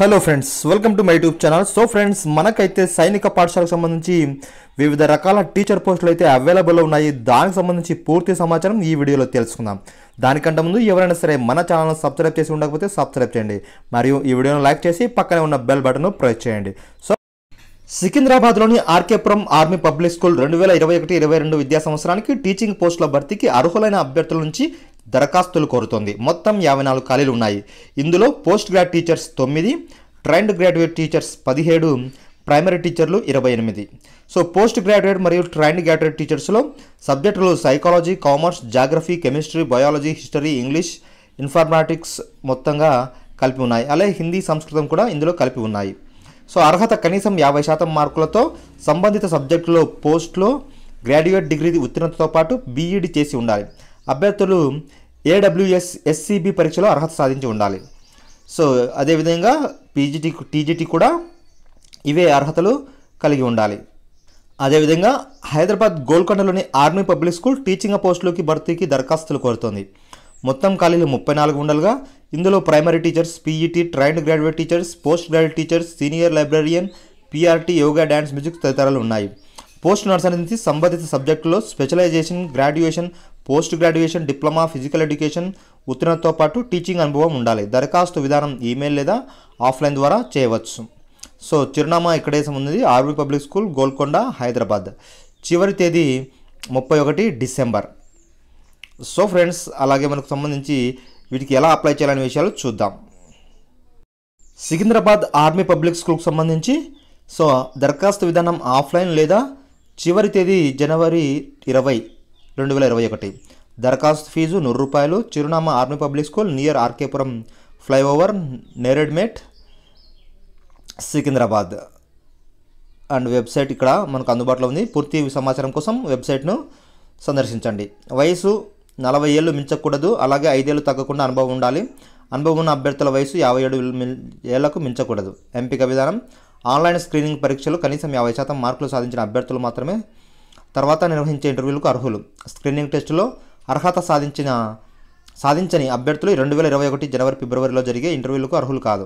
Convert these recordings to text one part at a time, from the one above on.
hello friends welcome to my YouTube channel so friends మనకైతే సైనిక పాఠశాలకు సంబంధించి వివిధ రకాల టీచర్ పోస్టులు అయితే అవైలబుల్లో ఉన్నాయి దానికి సంబంధించి పూర్తి సమాచారం ఈ వీడియోలో తెలుసుకుందాం దానికంటే ముందు ఎవరైనా సరే మన ఛానల్ను సబ్స్క్రైబ్ చేసి ఉండకపోతే సబ్స్క్రైబ్ చేయండి మరియు ఈ వీడియోను లైక్ చేసి పక్కనే ఉన్న బెల్ బటన్ను ప్రెస్ చేయండి సో సికింద్రాబాద్లోని ఆర్కేపురం ఆర్మీ పబ్లిక్ స్కూల్ రెండు వేల ఇరవై ఒకటి ఇరవై రెండు విద్యా సంవత్సరానికి టీచింగ్ పోస్టుల భర్తీకి అర్హులైన అభ్యర్థుల నుంచి దరఖాస్తులు కోరుతోంది మొత్తం యాభై నాలుగు ఖాళీలు ఉన్నాయి ఇందులో పోస్ట్ గ్రాడ్ టీచర్స్ తొమ్మిది ట్రైన్డ్ గ్రాడ్యుయేట్ టీచర్స్ పదిహేడు ప్రైమరీ టీచర్లు ఇరవై ఎనిమిది సో పోస్ట్ గ్రాడ్యుయేట్ మరియు ట్రైన్డ్ గ్రాడ్యుయేట్ టీచర్స్లో సబ్జెక్టులు psychology commerce geography chemistry biology history English informatics మొత్తంగా కలిపి ఉన్నాయి అలాగే హిందీ సంస్కృతం కూడా ఇందులో కలిపి ఉన్నాయి సో అర్హత కనీసం యాభై శాతం మార్కులతో సంబంధిత సబ్జెక్టులో పోస్ట్లో గ్రాడ్యుయేట్ డిగ్రీ ఉత్తీర్ణతతో పాటు బీఈడి e చేసి ఉండాలి అభ్యర్థులు ఏడబ్ల్యూఎస్ ఎస్సీబీ పరీక్షలో అర్హత సాధించి ఉండాలి సో అదేవిధంగా పీజీటీ టీజీటీ కూడా ఇవే అర్హతలు కలిగి ఉండాలి అదేవిధంగా హైదరాబాద్ గోల్కొండలోని ఆర్మీ పబ్లిక్ స్కూల్ టీచింగ్ పోస్టులకి భర్తీకి దరఖాస్తులు కోరుతోంది మొత్తం ఖాళీలు ముప్పై నాలుగు ఉండలుగా ఇందులో primary teachers PET e trained graduate teachers post graduate teachers senior librarian PRT yoga dance music తదితరాలు ఉన్నాయి పోస్ట్ నర్స్ అనేది సంబంధిత సబ్జెక్టులో specialization graduation post graduation diploma physical education ఉత్తీర్ణతతో పాటు టీచింగ్ అనుభవం ఉండాలి దరఖాస్తు విధానం ఈమెయిల్ లేదా ఆఫ్లైన్ ద్వారా చేయవచ్చు సో చిరునామా ఇక్కడే ఉంది army public school Golconda Hyderabad చివరి తేదీ ముప్పై ఒకటి డిసెంబర్ సో ఫ్రెండ్స్ అలాగే మనకు సంబంధించి వీటికి ఎలా అప్లై చేయాలనే విషయాలు చూద్దాం సికింద్రాబాద్ ఆర్మీ పబ్లిక్ స్కూల్కి సంబంధించి సో దరఖాస్తు విధానం ఆఫ్లైన్ లేదా చివరి తేదీ జనవరి ఇరవై రెండు వేల ఇరవై ఒకటి దరఖాస్తు ఫీజు నూరు రూపాయలు చిరునామా army public school near RK Puram flyover Neredmet Secunderabad and website ఇక్కడ మనకు అందుబాటులో ఉంది పూర్తి సమాచారం కోసం వెబ్సైట్ను సందర్శించండి వయసు నలభై ఏళ్ళు మించకూడదు అలాగే ఐదేళ్ళు తగ్గకుండా అనుభవం ఉండాలి అనుభవం ఉన్న అభ్యర్థుల వయసు యాభై ఏడు ఏళ్లకు మించకూడదు ఎంపిక విధానం ఆన్లైన్ స్క్రీనింగ్ పరీక్షలు కనీసం యాభై శాతం మార్కులు సాధించిన అభ్యర్థులు మాత్రమే తర్వాత నిర్వహించే ఇంటర్వ్యూలకు అర్హులు స్క్రీనింగ్ టెస్టులో అర్హత సాధించిన సాధించని అభ్యర్థులు రెండు వేల ఇరవై ఒకటి జనవరి ఫిబ్రవరిలో జరిగే ఇంటర్వ్యూలకు అర్హులు కాదు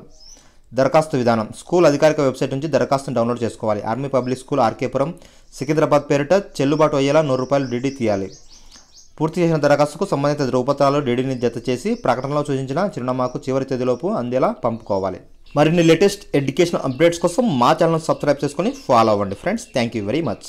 దరఖాస్తు విధానం స్కూల్ అధికారిక వెబ్సైట్ నుంచి దరఖాస్తును డౌన్లోడ్ చేసుకోవాలి army public school RK Puram Secunderabad పేరిట చెల్లుబాటు అయ్యేలా నూరు రూపాయలు డీడీ తీయాలి పూర్తి చేసిన దరఖాస్తుకు సంబంధిత ధృవపత్రాలు డీడీని జత చేసి ప్రకటనలో సూచించిన చిరునామాకు చివరి తేదీలోపు అందేలా పంపుకోవాలి మరిన్ని లేటెస్ట్ ఎడ్యుకేషన్ అప్డేట్స్ కోసం మా ఛానల్ సబ్స్క్రైబ్ చేసుకొని ఫాలో అవ్వండి friends thank you very much